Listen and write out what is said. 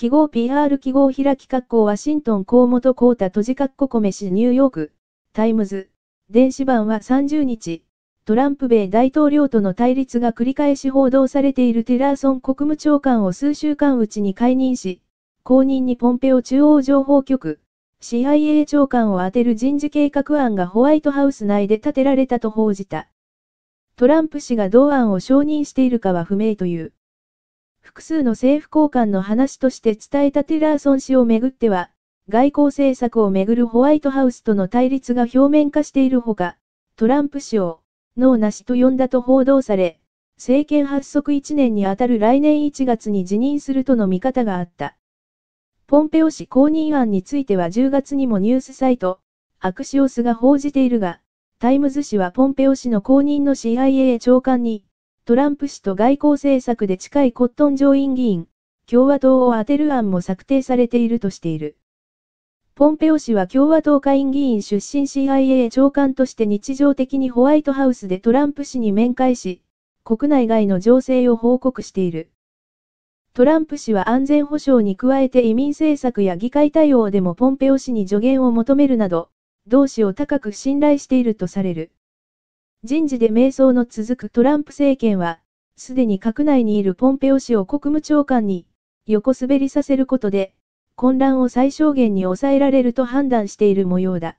記号 PR 記号開き括弧ワシントン河本光太閉じ括弧コメ氏ニューヨーク、タイムズ、電子版は30日、トランプ米大統領との対立が繰り返し報道されているテラーソン国務長官を数週間うちに解任し、後任にポンペオ中央情報局、CIA 長官を充てる人事計画案がホワイトハウス内で立てられたと報じた。トランプ氏が同案を承認しているかは不明という。複数の政府高官の話として伝えたティラーソン氏をめぐっては、外交政策をめぐるホワイトハウスとの対立が表面化しているほか、トランプ氏を、脳なしと呼んだと報道され、政権発足1年にあたる来年1月に辞任するとの見方があった。ポンペオ氏公認案については10月にもニュースサイト、アクシオスが報じているが、タイムズ氏はポンペオ氏の公認の CIA 長官に、トランプ氏と外交政策で近いコットン上院議員、共和党を当てる案も策定されているとしている。ポンペオ氏は共和党下院議員出身 CIA 長官として日常的にホワイトハウスでトランプ氏に面会し、国内外の情勢を報告している。トランプ氏は安全保障に加えて移民政策や議会対応でもポンペオ氏に助言を求めるなど、同氏を高く信頼しているとされる。人事で迷走の続くトランプ政権は、すでに閣内にいるポンペオ氏を国務長官に横滑りさせることで、混乱を最小限に抑えられると判断している模様だ。